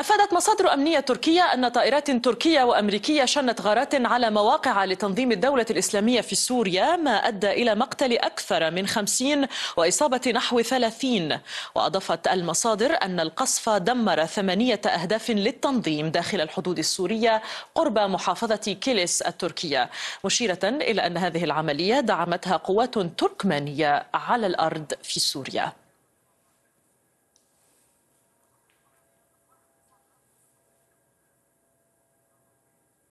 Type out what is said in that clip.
أفادت مصادر أمنية تركية أن طائرات تركية وأمريكية شنت غارات على مواقع لتنظيم الدولة الإسلامية في سوريا ما أدى إلى مقتل أكثر من خمسين وإصابة نحو ثلاثين وأضافت المصادر أن القصف دمر ثمانية أهداف للتنظيم داخل الحدود السورية قرب محافظة كيلس التركية مشيرة إلى أن هذه العملية دعمتها قوات تركمانية على الأرض في سوريا